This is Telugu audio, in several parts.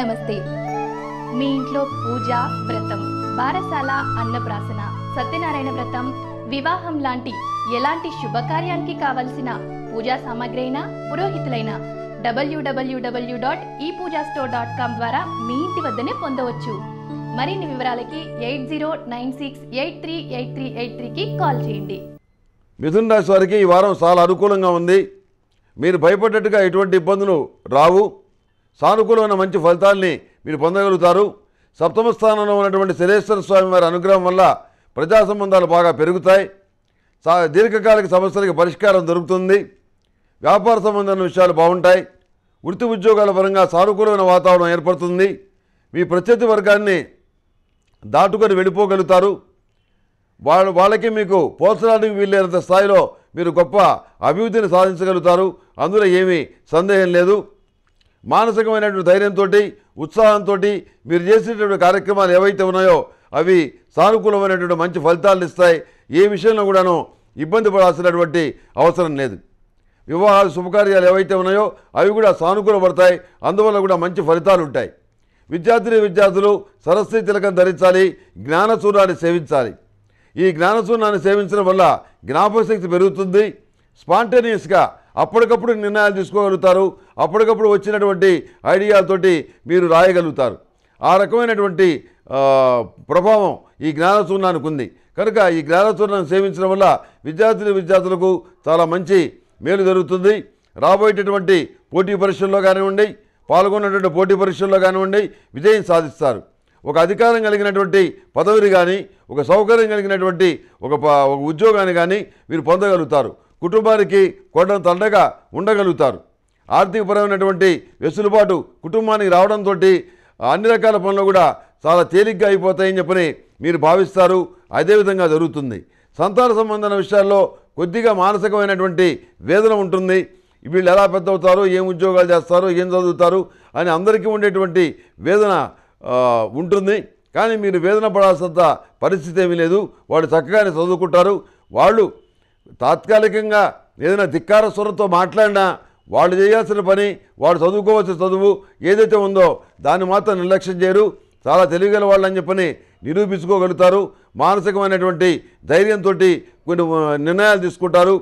నమస్తే మీ ఇంట్లో పూజ వ్రతం బారసాల అన్నప్రాసన సత్యనారాయణ వ్రతం వివాహం లాంటి ఎలాంటి శుభకార్యానికి కావలసిన పూజా సామాగ్రి అయినా పురోహితులైన డబ్ల్యూడబ్ల్యూడబ్ల్యూ డాట్ ఈ పూజా స్టోర్ డాట్ కామ్ ద్వారా మీ ఇంటి వద్దనే పొందవచ్చు మరిన్ని వివరాలకి eight zero nine six eight three eight three eight త్రీకి కాల్ చేయండి మిథున్ రాశి వారికి ఈ వారం చాలా అనుకూలంగా ఉంది మీరు భయపడ్డట్టుగా ఎటువంటి ఇబ్బందులు రావు సానుకూలమైన మంచి ఫలితాల్ని మీరు పొందగలుగుతారు సప్తమ స్థానంలో ఉన్నటువంటి శనేశ్వర స్వామి వారి అనుగ్రహం వల్ల ప్రజా సంబంధాలు బాగా పెరుగుతాయి దీర్ఘకాలిక సమస్యలకు పరిష్కారం దొరుకుతుంది వ్యాపార సంబంధమైన విషయాలు బాగుంటాయి వృత్తి ఉద్యోగాల పరంగా సానుకూలమైన వాతావరణం ఏర్పడుతుంది మీ ప్రత్యర్థి వర్గాన్ని దాటుకొని వెళ్ళిపోగలుగుతారు వాళ్ళ వాళ్ళకి మీకు పోల్చడానికి వీలైనంత స్థాయిలో మీరు గొప్ప అభివృద్ధిని సాధించగలుగుతారు అందులో ఏమీ సందేహం లేదు మానసికమైనటువంటి ధైర్యంతో ఉత్సాహంతో మీరు చేసేటువంటి కార్యక్రమాలు ఏవైతే ఉన్నాయో అవి సానుకూలమైనటువంటి మంచి ఫలితాలు ఇస్తాయి ఏ విషయంలో కూడాను ఇబ్బంది పడాల్సినటువంటి అవసరం లేదు వివాహాలు శుభకార్యాలు ఏవైతే ఉన్నాయో అవి కూడా సానుకూలపడతాయి అందువల్ల కూడా మంచి ఫలితాలు ఉంటాయి విద్యార్థిని విద్యార్థులు సరస్వతి తిలకం ధరించాలి జ్ఞానచూర్ణాన్ని సేవించాలి ఈ జ్ఞానచూర్ణాన్ని సేవించడం వల్ల జ్ఞాపకశక్తి పెరుగుతుంది స్పాంటేనియస్గా అప్పటికప్పుడు నిర్ణయాలు తీసుకోగలుగుతారు అప్పటికప్పుడు వచ్చినటువంటి ఐడియాలతోటి మీరు రాయగలుగుతారు ఆ రకమైనటువంటి ప్రభావం ఈ జ్ఞానచూర్ణానికి ఉంది కనుక ఈ జ్ఞానచూర్ణాన్ని సేవించడం వల్ల విద్యార్థులు విద్యార్థులకు చాలా మంచి మేలు జరుగుతుంది రాబోయేటటువంటి పోటీ పరీక్షల్లో కానివ్వండి పాల్గొన్నటువంటి పోటీ పరీక్షల్లో కానివ్వండి విజయం సాధిస్తారు ఒక అధికారం కలిగినటువంటి పదవిని కానీ ఒక సౌకర్యం కలిగినటువంటి ఒక ఉద్యోగాన్ని కానీ మీరు పొందగలుగుతారు కుటుంబానికి కొండను తండగా ఉండగలుగుతారు ఆర్థికపరమైనటువంటి వెసులుబాటు కుటుంబానికి రావడంతో అన్ని రకాల పనులు కూడా చాలా తేలిగ్గా అయిపోతాయని చెప్పని మీరు భావిస్తారు అదేవిధంగా జరుగుతుంది సంతాన సంబంధమైన విషయాల్లో కొద్దిగా మానసికమైనటువంటి వేదన ఉంటుంది వీళ్ళు ఎలా పెద్ద అవుతారు ఏం ఉద్యోగాలు చేస్తారు ఏం చదువుతారు అని అందరికీ ఉండేటువంటి వేదన ఉంటుంది కానీ మీరు వేదన పడాల్సినంత పరిస్థితి ఏమీ లేదు వాళ్ళు చక్కగానే చదువుకుంటారు వాళ్ళు తాత్కాలికంగా ఏదైనా ధిక్కార స్వరంతో మాట్లాడినా వాళ్ళు చేయాల్సిన పని వాళ్ళు చదువుకోవాల్సిన చదువు ఏదైతే ఉందో దాన్ని మాత్రం నిర్లక్ష్యం చేయరు చాలా తెలివిగల వాళ్ళు అని చెప్పని నిరూపించుకోగలుగుతారు మానసికమైనటువంటి ధైర్యంతో కొన్ని నిర్ణయాలు తీసుకుంటారు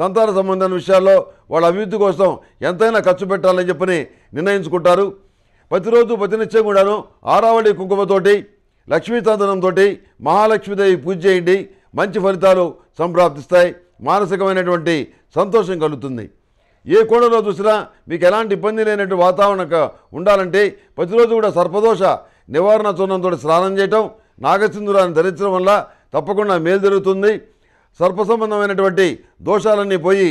సంతాన సంబంధమైన విషయాల్లో వాళ్ళ అభివృద్ధి కోసం ఎంతైనా ఖర్చు పెట్టాలని చెప్పని నిర్ణయించుకుంటారు ప్రతిరోజు ప్రతినిత్యం కూడాను ఆరావళి కుంకుమతోటి లక్ష్మీ లక్ష్మీచందనంతో మహాలక్ష్మీదేవి పూజ చేయండి మంచి ఫలితాలు సంప్రాప్తిస్తాయి మానసికమైనటువంటి సంతోషం కలుగుతుంది ఏ కోణంలో చూసినా మీకు ఎలాంటి ఇబ్బంది లేనటువంటి వాతావరణం ఉండాలంటే ప్రతిరోజు కూడా సర్పదోష నివారణ చూర్ణంతో స్నానం చేయటం నాగసింధురాన్ని ధరించడం వల్ల తప్పకుండా మేలు జరుగుతుంది సర్ప సంబంధమైనటువంటి దోషాలన్నీ పోయి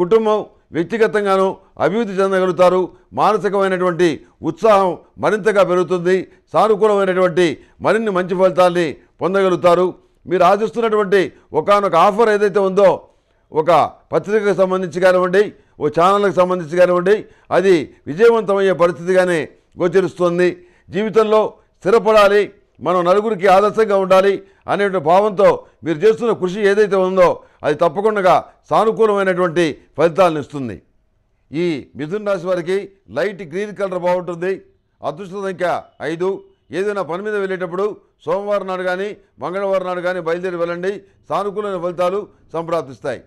కుటుంబం వ్యక్తిగతంగాను అభివృద్ధి చెందగలుగుతారు మానసికమైనటువంటి ఉత్సాహం మరింతగా పెరుగుతుంది సానుకూలమైనటువంటి మరిన్ని మంచి ఫలితాల్ని పొందగలుగుతారు మీరు ఆశిస్తున్నటువంటి ఒకనొక ఆఫర్ ఏదైతే ఉందో ఒక పత్రికకు సంబంధించి కానివ్వండి ఓ ఛానల్కి సంబంధించి కానివ్వండి అది విజయవంతమయ్యే పరిస్థితిగానే గోచరిస్తుంది జీవితంలో స్థిరపడాలి మనం నలుగురికి ఆదర్శంగా ఉండాలి అనే భావంతో మీరు చేస్తున్న కృషి ఏదైతే ఉందో అది తప్పకుండా సానుకూలమైనటువంటి ఫలితాలను ఇస్తుంది ఈ మిథున్ రాశి వారికి లైట్ గ్రీన్ కలర్ బాగుంటుంది అదృష్ట సంఖ్య ఐదు ఏదైనా పని మీద వెళ్ళేటప్పుడు సోమవారం నాడు కానీ మంగళవారం నాడు కానీ బయలుదేరి వెళ్ళండి సానుకూలమైన ఫలితాలు సంప్రాప్తిస్తాయి